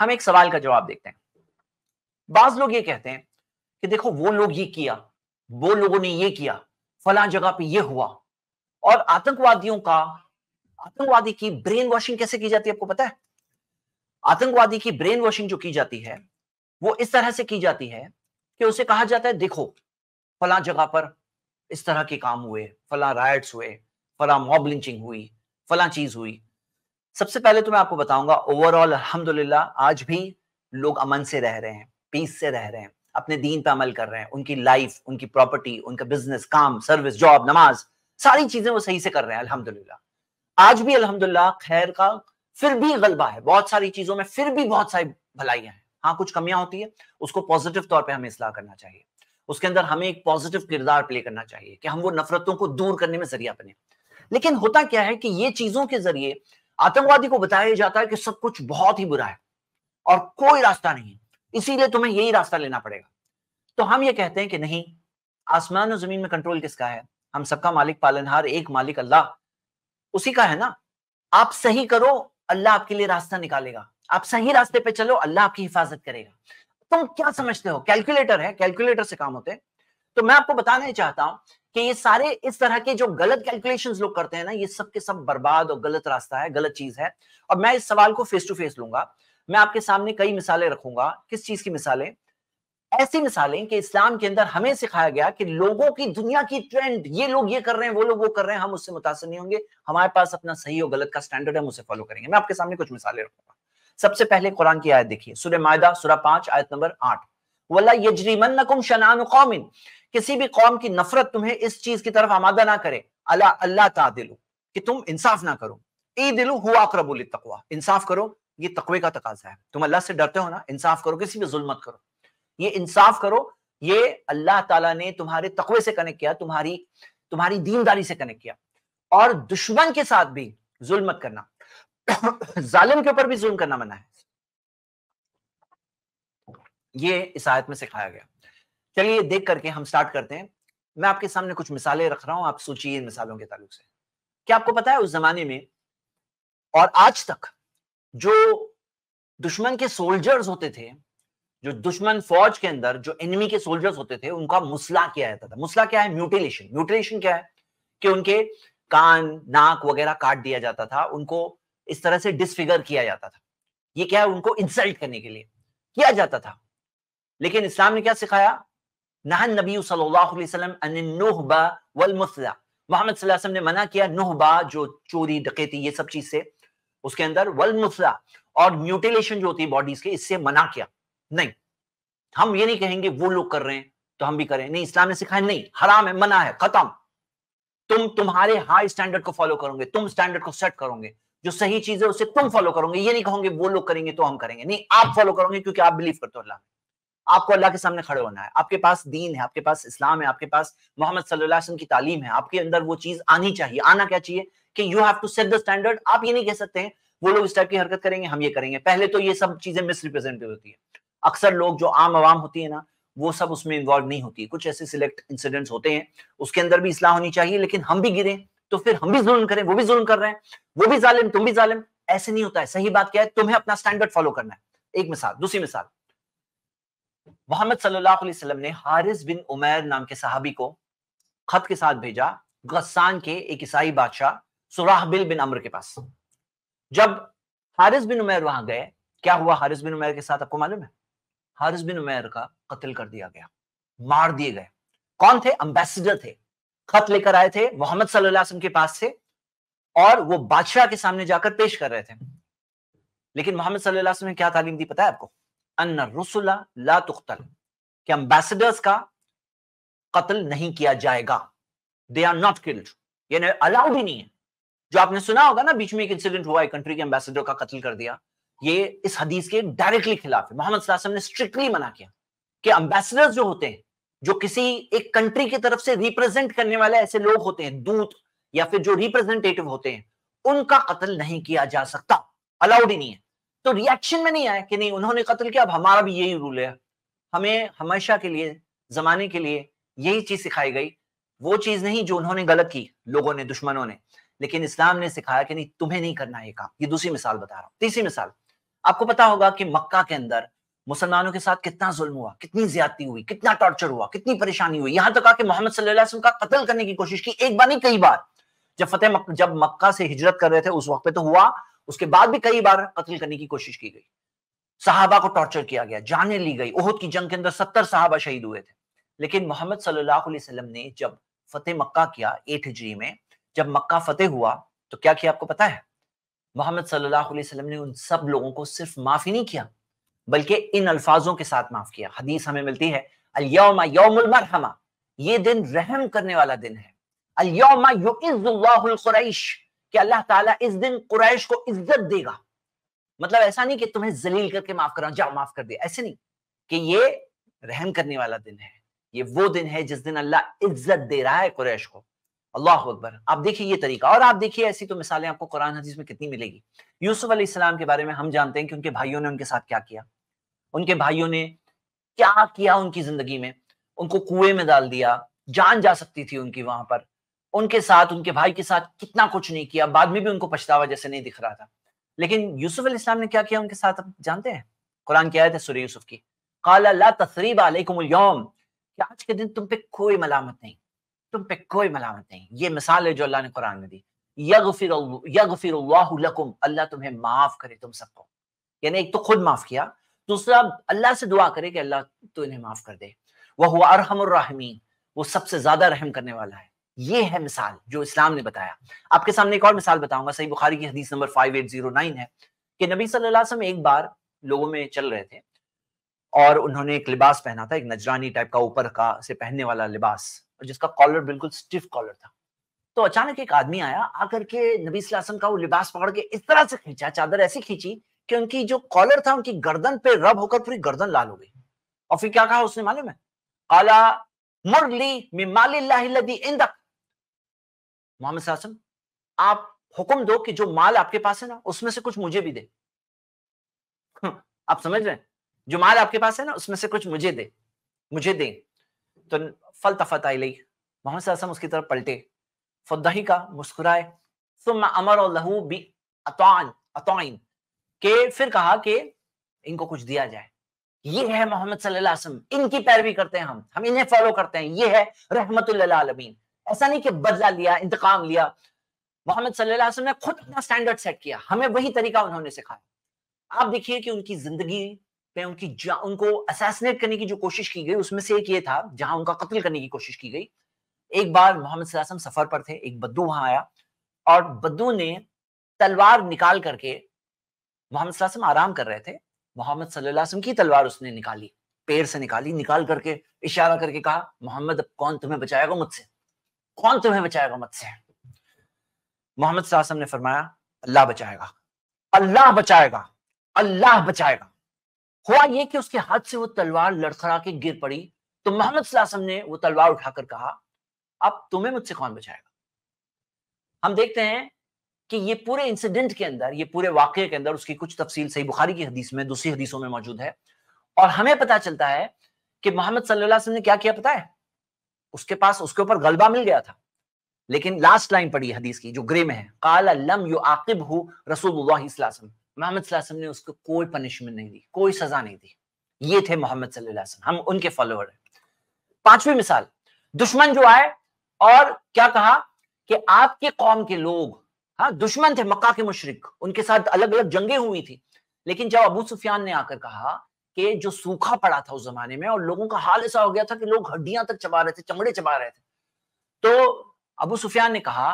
हम एक सवाल का जवाब देखते हैं बाज लोग ये कहते हैं कि देखो वो लोग ये किया वो लोगों ने ये किया फला जगह पे ये हुआ और आतंकवादियों का आतंकवादी की ब्रेन वॉशिंग कैसे की जाती है आपको पता है आतंकवादी की ब्रेन वॉशिंग जो की जाती है वो इस तरह से की जाती है कि उसे कहा जाता है देखो फला जगह पर इस तरह के काम हुए फला राइट्स हुए फला मॉब लिंचिंग हुई फला चीज हुई सबसे पहले तो मैं आपको बताऊंगा ओवरऑल अलहमदुल्ला आज भी लोग अमन से रह रहे हैं पीस से रह रहे हैं अपने दीन पर अमल कर रहे हैं उनकी लाइफ उनकी प्रॉपर्टी उनका बिजनेस काम सर्विस जॉब नमाज सारी चीजें वो सही से कर रहे हैं अल्हम्दुलिल्लाह आज भी अल्हम्दुलिल्लाह खैर का फिर भी गलबा है बहुत सारी चीजों में फिर भी बहुत सारी भलाइयां हैं हाँ कुछ कमियां होती है उसको पॉजिटिव तौर पर हमें इसलाह करना चाहिए उसके अंदर हमें एक पॉजिटिव किरदार प्ले करना चाहिए कि हम वो नफरतों को दूर करने में जरिया बने लेकिन होता क्या है कि ये चीजों के जरिए आतंकवादी को बताया जाता है कि सब कुछ बहुत ही बुरा है और कोई रास्ता नहीं है इसीलिए तुम्हें यही रास्ता लेना पड़ेगा तो हम ये कहते हैं कि नहीं आसमान और जमीन में कंट्रोल किसका है हम सबका मालिक पालनहार एक मालिक अल्लाह उसी का है ना आप सही करो अल्लाह आपके लिए रास्ता निकालेगा आप सही रास्ते पे चलो अल्लाह आपकी हिफाजत करेगा तुम क्या समझते हो कैलकुलेटर है कैलकुलेटर से काम होते हैं तो मैं आपको बताना चाहता हूं कि ये सारे इस तरह के जो गलत कैलकुलेशन लोग करते हैं ना ये सब के सब बर्बाद और गलत रास्ता है गलत चीज है और मैं इस सवाल को फेस टू फेस लूंगा मैं आपके सामने कई मिसालें रखूंगा किस चीज की मिसालें ऐसी मिसालें कि इस्लाम के अंदर हमें सिखाया गया कि लोगों की दुनिया की ट्रेंड ये लोग ये कर रहे हैं वो लोग वो कर रहे हैं हम उससे मुतासर नहीं होंगे हमारे पास अपना सही और गलत का स्टैंडर्ड है उसे फॉलो करेंगे मैं आपके सामने कुछ मिसालें रखूंगा सबसे पहले कुरान की आयत देखिए सुरह मायदा सुरह पांच आयत नंबर आठ वल्ला शनान कौमिन किसी भी कौम की नफरत तुम्हें इस चीज की तरफ आमादा ना करे अला अल्लाह ता दिलू कि तुम इंसाफ ना करो ई दिलू हुआ अक्रबुल तकवा इंसाफ करो ये तकवे का तकाजा है तुम अल्लाह से डरते हो ना इंसाफ करो किसी भी जुल्मत करो ये इंसाफ करो ये अल्लाह ताला ने तुम्हारे तकवे से कनेक्ट किया तुम्हारी तुम्हारी दीनदारी से कनेक्ट किया और दुश्मन के साथ भी जुल्मत करना जालिम के ऊपर भी जुल्म करना मना है ये इस आयत में सिखाया गया चलिए देख करके हम स्टार्ट करते हैं मैं आपके सामने कुछ मिसालें रख रहा हूं आप सोचिए इन मिसालों के तालुक से क्या आपको पता है उस जमाने में और आज तक जो दुश्मन के सोल्जर्स होते थे जो दुश्मन फौज के अंदर जो एनिमी के सोल्जर्स होते थे उनका मुसला किया जाता था मुसला क्या है म्यूटिलेशन म्यूटिलेशन क्या है कि उनके कान नाक वगैरह काट दिया जाता था उनको इस तरह से डिसफिगर किया जाता था ये क्या है उनको इंसल्ट करने के लिए किया जाता था लेकिन इस्लाम ने क्या सिखाया नहा नबी सल्लाम नुहबा वल मुसला मोहम्मद ने मना किया नुहबा जो चोरी डकैती ये सब चीज से उसके अंदर वल मुसला और म्यूटिलेशन जो होती है बॉडीज के इससे मना किया नहीं हम ये नहीं कहेंगे वो लोग कर रहे हैं तो हम भी करें नहीं इस्लाम ने सिखाया नहीं हराम है मना है खत्म तुम तुम्हारे हाई स्टैंडर्ड को फॉलो करोगे तुम स्टैंडर्ड को सेट करोगे जो सही चीज है उसे तुम फॉलो करोगे ये नहीं कहोगे वो लोग करेंगे तो हम करेंगे नहीं आप फॉलो करोगे क्योंकि आप बिलीव करते हो अल्लाह में आपको अल्लाह के सामने खड़े होना है आपके पास दीन है आपके पास इस्लाम है आपके पास मोहम्मद सल्लाम की तालीम है आपके अंदर वो चीज आनी चाहिए आना क्या चाहिए कि you have to set the standard आप ये नहीं कह सकते हैं वो लोग इस टाइप की हरकत करेंगे हम ये करेंगे पहले तो ये सब चीजें मिसरिप्रेजेंटेड होती है अक्सर लोग जो आम आवाम होती है ना वो सब उसमें इन्वॉल्व नहीं होती कुछ ऐसे सिलेक्ट इंसिडेंट्स होते हैं उसके अंदर भी इसलाह होनी चाहिए लेकिन हम भी गिरे तो फिर हम भी जुल्म करें वो भी जुल्म कर रहे हैं वो भी जालिम तुम भी जालिम ऐसे नहीं होता है सही बात क्या है तुम्हें अपना स्टैंडर्ड फॉलो करना है एक मिसाल दूसरी मिसाल मोहम्मद सल्लाम ने हारिस बिन उमैर नाम के सहाबी को खत के साथ भेजा गस्सान के एक ईसाई बादशाह बिल बिन अमर के पास जब हारिस बिन उमैर वहां गए क्या हुआ हारिस बिन उमैर के साथ आपको मालूम है हारिस बिन उमैर का कत्ल कर दिया गया मार दिए गए कौन थे अम्बेसडर थे खत लेकर आए थे मोहम्मद सल्लाम के पास से और वो बादशाह के सामने जाकर पेश कर रहे थे लेकिन मोहम्मद सल्लाम ने क्या तालीम दी पता है आपको अन ला तुख्तल के एम्बेसडर्स का कत्ल नहीं किया जाएगा दे आर नॉट किल्ड यानी अलाउड ही नहीं है जो आपने सुना होगा ना बीच में एक इंसिडेंट हुआ है कंट्री के एम्बेसडर का कत्ल कर दिया ये इस हदीस के डायरेक्टली खिलाफ है मोहम्मद ने स्ट्रिक्टली मना किया कि अम्बेसडर्स जो होते हैं जो किसी एक कंट्री की तरफ से रिप्रेजेंट करने वाले ऐसे लोग होते हैं दूत या फिर जो रिप्रेजेंटेटिव होते हैं उनका कत्ल नहीं किया जा सकता अलाउड ही नहीं है तो रिएक्शन में नहीं आया कि नहीं उन्होंने कत्ल किया अब हमारा भी यही रूल है हमें हमेशा के लिए जमाने के लिए यही चीज सिखाई गई वो चीज नहीं जो उन्होंने गलत की लोगों ने दुश्मनों ने लेकिन इस्लाम ने सिखाया कि नहीं तुम्हें नहीं करना ये काम ये दूसरी मिसाल बता रहा हूँ तीसरी मिसाल आपको पता होगा कि मक्का के अंदर मुसलमानों के साथ कितना जुल्म हुआ कितनी ज्यादती हुई कितना टॉर्चर हुआ कितनी परेशानी हुई यहां तक आके मोहम्मद सल्लल्लाहु का कत्ल करने की कोशिश की एक बार नहीं कई बार जब फतेह मक, जब मक्का से हिजरत कर रहे थे उस वक्त पे तो हुआ उसके बाद भी कई बार कत्ल करने की कोशिश की गई साहबा को टॉर्चर किया गया जाने ली गई ओहद की जंग के अंदर सत्तर साहबा शहीद हुए थे लेकिन मोहम्मद सल्लाम ने जब फतेह मक्का किया एट हिजरी में जब मक्का फतेह हुआ तो क्या किया आपको पता है मोहम्मद सल्लाम ने उन सब लोगों को सिर्फ माफ ही नहीं किया बल्कि इन अल्फाजों के साथ माफ किया हदीस हमें मिलती है अलयौमा ये दिन रहम करने वाला दिन है अलयौमा युइज़ुल्लाहुल कि अल्लाह ताला इस दिन कुरैश को इज्जत देगा मतलब ऐसा नहीं कि तुम्हें जलील करके माफ कर जाओ माफ कर दे ऐसे नहीं कि ये रहम करने वाला दिन है ये वो दिन है जिस दिन अल्लाह इज्जत दे रहा है कुरैश को अल्लाह अकबर आप देखिए ये तरीका और आप देखिए ऐसी तो मिसालें आपको कुरान हदीस में कितनी मिलेगी यूसुफ अलैहिस्सलाम के बारे में हम जानते हैं कि उनके भाइयों ने उनके साथ क्या किया उनके भाइयों ने क्या किया उनकी जिंदगी में उनको कुएं में डाल दिया जान जा सकती थी उनकी वहां पर उनके साथ उनके भाई के साथ कितना कुछ नहीं किया बाद में भी उनको पछतावा जैसे नहीं दिख रहा था लेकिन यूसुफ इस्लाम ने क्या किया उनके साथ आप जानते हैं कुरान की आयत है सूर्य यूसुफ की काला तसरीब आलोम कि आज के दिन तुम पे कोई मलामत नहीं तुम पे कोई मलामत नहीं ये मिसाल है जो अल्लाह ने कुरान में दी यगफिर यगफिर लकुम अल्लाह तुम्हें माफ करे तुम सबको यानी एक तो खुद माफ किया दूसरा अल्लाह से दुआ करे कि अल्लाह तो इन्हें माफ कर दे वह हुआ अरहमर वो सबसे ज्यादा रहम करने वाला है ये है मिसाल जो इस्लाम ने बताया आपके सामने एक और मिसाल बताऊंगा सही बुखारी की हदीस नंबर 5809 है कि नबी सल्लल्लाहु अलैहि वसल्लम एक बार लोगों में चल रहे थे और उन्होंने एक लिबास पहना था एक नजरानी टाइप का ऊपर का से पहनने वाला लिबास और जिसका कॉलर बिल्कुल स्टिफ कॉलर था तो अचानक एक आदमी आया आकर के नबी वसल्लम का वो लिबास पकड़ के इस तरह से खींचा चादर ऐसी खींची कि उनकी जो कॉलर था उनकी गर्दन पे रब होकर पूरी गर्दन लाल हो गई और फिर क्या कहा उसने मालूम है काला मुरली मिमाली मोहम्मद आप हुक्म दो कि जो माल आपके पास है ना उसमें से कुछ मुझे भी दे हम्म, आप समझ रहे हैं जो माल आपके पास है ना उसमें से कुछ मुझे दे मुझे दे तो फल तफत आई लई मोहम्मद उसकी तरफ पलटे फुदही का मुस्कुराए सुम अमर और लहू बी अतौन अतौन के फिर कहा कि इनको कुछ दिया जाए ये है मोहम्मद सल्लल्लाहु अलैहि वसल्लम इनकी पैरवी करते हैं हम हम इन्हें फॉलो करते हैं ये है रहमतुल्लाह आलमीन ऐसा नहीं कि बदला लिया इंतकाम लिया मोहम्मद ने खुद अपना स्टैंडर्ड सेट किया हमें वही तरीका उन्होंने सिखाया आप देखिए कि उनकी जिंदगी पे उनकी उनको असैसिनेट करने की जो कोशिश की गई उसमें से एक ये था जहां उनका कत्ल करने की कोशिश की गई एक बार मोहम्मद सफर पर थे एक बद्दू वहां आया और बद्दू ने तलवार निकाल करके मोहम्मद आराम कर रहे थे मोहम्मद की तलवार उसने निकाली पेड़ से निकाली निकाल करके इशारा करके कहा मोहम्मद अब कौन तुम्हें बचाएगा मुझसे कौन तुम्हें बचाएगा मत से मोहम्मद सासम ने फरमाया अल्लाह बचाएगा अल्लाह बचाएगा अल्लाह बचाएगा हुआ यह कि उसके हाथ से वो तलवार लड़खड़ा के गिर पड़ी तो मोहम्मद ने वो तलवार उठाकर कहा अब तुम्हें मुझसे कौन बचाएगा हम देखते हैं कि ये पूरे इंसिडेंट के अंदर ये पूरे वाक्य के अंदर उसकी कुछ तफसील सही बुखारी की हदीस में दूसरी हदीसों में मौजूद है और हमें पता चलता है कि मोहम्मद ने क्या किया पता है उसके पास उसके ऊपर गलबा मिल गया था लेकिन लास्ट लाइन पड़ी हदीस की जो ग्रे में है काला लम यु आकिब हो रसूल मोहम्मद ने उसको कोई पनिशमेंट नहीं दी कोई सजा नहीं दी ये थे मोहम्मद सल्लल्लाहु हम उनके फॉलोअर हैं पांचवी मिसाल दुश्मन जो आए और क्या कहा कि आपके कौम के लोग हाँ दुश्मन थे मक्का के मुशरक उनके साथ अलग अलग जंगे हुई थी लेकिन जब अबू सुफियान ने आकर कहा के जो सूखा पड़ा था उस जमाने में और लोगों का हाल ऐसा हो गया था कि लोग हड्डियां तक चबा रहे थे चमड़े चबा रहे थे तो अबू सुफियान ने कहा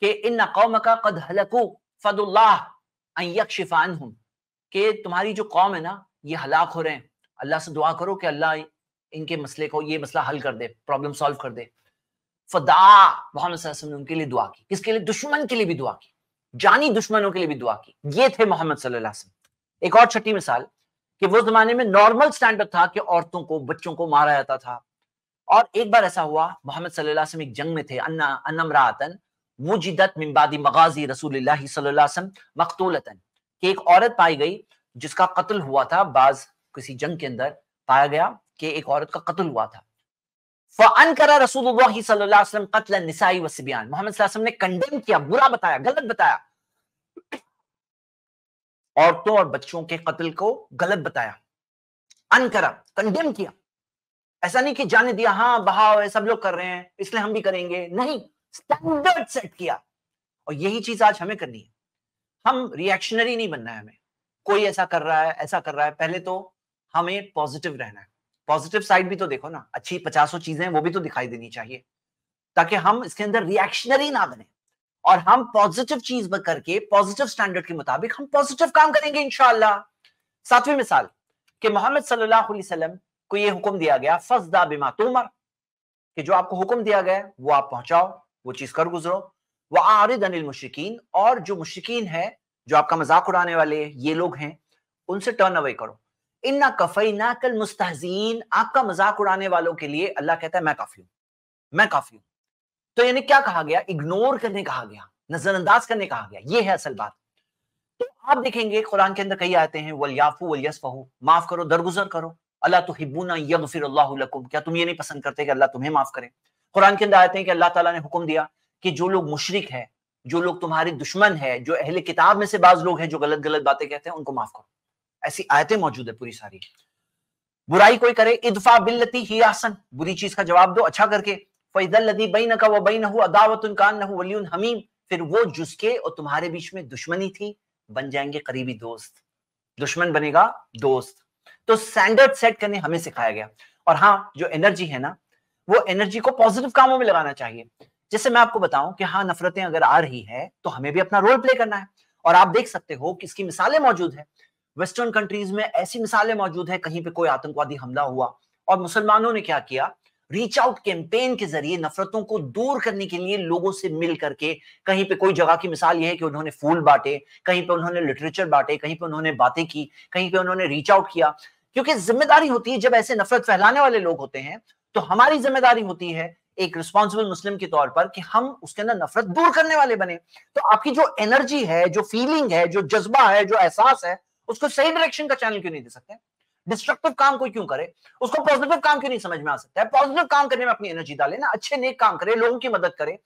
कि इन कौम का कद हलकू फदुल्लाफान हूं कि तुम्हारी जो कौम है ना ये हलाक हो रहे हैं अल्लाह से दुआ करो कि अल्लाह इनके मसले को ये मसला हल कर दे प्रॉब्लम सॉल्व कर दे फदा मोहम्मद ने उनके लिए दुआ की किसके लिए दुश्मन के लिए भी दुआ की जानी दुश्मनों के लिए भी दुआ की ये थे मोहम्मद सल्लल्लाहु अलैहि वसल्लम एक और छठी मिसाल कि वो जमाने में नॉर्मल स्टैंडर्ड था कि औरतों को बच्चों को मारा जाता था और एक बार ऐसा हुआ मोहम्मद सल्लल्लाहु अलैहि वसल्लम एक जंग में थे अन्ना मुजिदत मिम्बादी मगाजी रसूलुल्लाह सल्लल्लाहु अलैहि मकतूलतन कि एक औरत पाई गई जिसका कत्ल हुआ था बाज किसी जंग के अंदर पाया गया कि एक औरत का कत्ल हुआ था फन करा रसूल सल्लल्लाहु अलैहि कत्ल निसाई व मोहम्मद ने कंडेम किया बुरा बताया गलत बताया औरतों और बच्चों के कत्ल को गलत बताया अनकरा कंडेम किया ऐसा नहीं कि जाने दिया हाँ बहाव है सब लोग कर रहे हैं इसलिए हम भी करेंगे नहीं स्टैंडर्ड सेट किया और यही चीज आज हमें करनी है हम रिएक्शनरी नहीं बनना है हमें कोई ऐसा कर रहा है ऐसा कर रहा है पहले तो हमें पॉजिटिव रहना है पॉजिटिव साइड भी तो देखो ना अच्छी पचासों चीजें वो भी तो दिखाई देनी चाहिए ताकि हम इसके अंदर रिएक्शनरी ना बने और हम पॉजिटिव चीज करके पॉजिटिव स्टैंडर्ड के मुताबिक हम पॉजिटिव काम करेंगे इनशाला सातवीं मिसाल कि मोहम्मद सल्लल्लाहु अलैहि को यह हुक्म दिया गया फजदा बिमा तुमर कि जो आपको हुक्म दिया गया वो आप पहुंचाओ वो चीज कर गुजरो वह आरिद अनिल मुश्किन और जो मुशिकीन है जो आपका मजाक उड़ाने वाले ये लोग हैं उनसे टर्न अवे करो इन्ना कफई ना कल मुस्तहजीन आपका मजाक उड़ाने वालों के लिए अल्लाह कहता है मैं काफी हूं मैं काफी हूं तो यानी क्या कहा गया इग्नोर करने कहा गया नजरअंदाज करने कहा गया ये है असल बात तो आप देखेंगे कुरान के अंदर कई आते हैं वल याफू वल माफ करो दरगुजर करो अल्लाह तो हिब्बूना यगफिर लकुम क्या तुम ये नहीं पसंद करते कि अल्लाह तुम्हें माफ करे कुरान के अंदर आते हैं कि अल्लाह ताला ने हुक्म दिया कि जो लोग मुशरिक है जो लोग तुम्हारे दुश्मन है जो अहले किताब में से बाज लोग हैं जो गलत गलत बातें कहते हैं उनको माफ करो ऐसी आयतें मौजूद है पूरी सारी बुराई कोई करे इदफा बिल्लती ही आसन बुरी चीज का जवाब दो अच्छा करके फैजल्लदी बैन का वबैन अदावत वली हमीम फिर वो जुसके और तुम्हारे बीच में दुश्मनी थी बन जाएंगे करीबी दोस्त दुश्मन बनेगा दोस्त तो स्टैंडर्ड सेट करने हमें सिखाया गया और हाँ जो एनर्जी है ना वो एनर्जी को पॉजिटिव कामों में लगाना चाहिए जैसे मैं आपको बताऊं कि हाँ नफरतें अगर आ रही है तो हमें भी अपना रोल प्ले करना है और आप देख सकते हो कि इसकी मिसालें मौजूद है वेस्टर्न कंट्रीज में ऐसी मिसालें मौजूद है कहीं पे कोई आतंकवादी हमला हुआ और मुसलमानों ने क्या किया रीच आउट कैंपेन के जरिए नफरतों को दूर करने के लिए लोगों से मिल करके कहीं पे कोई जगह की मिसाल यह है कि उन्होंने फूल बांटे कहीं पे उन्होंने लिटरेचर बांटे कहीं पे उन्होंने बातें की कहीं पे उन्होंने रीच आउट किया क्योंकि जिम्मेदारी होती है जब ऐसे नफरत फैलाने वाले लोग होते हैं तो हमारी जिम्मेदारी होती है एक रिस्पॉन्सिबल मुस्लिम के तौर पर कि हम उसके अंदर नफरत दूर करने वाले बने तो आपकी जो एनर्जी है जो फीलिंग है जो जज्बा है जो एहसास है उसको सही डायरेक्शन का चैनल क्यों नहीं दे सकते डिस्ट्रक्टिव काम कोई क्यों करे उसको पॉजिटिव काम क्यों नहीं समझ में आ सकता है पॉजिटिव काम करने में अपनी एनर्जी डाले ना अच्छे नेक काम करे लोगों की मदद करे